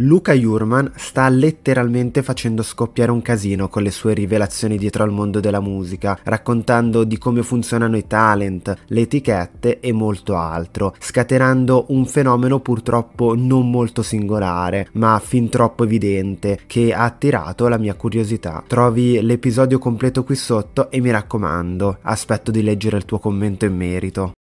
Luca Jurman sta letteralmente facendo scoppiare un casino con le sue rivelazioni dietro al mondo della musica, raccontando di come funzionano i talent, le etichette e molto altro, scatenando un fenomeno purtroppo non molto singolare, ma fin troppo evidente, che ha attirato la mia curiosità. Trovi l'episodio completo qui sotto e mi raccomando, aspetto di leggere il tuo commento in merito.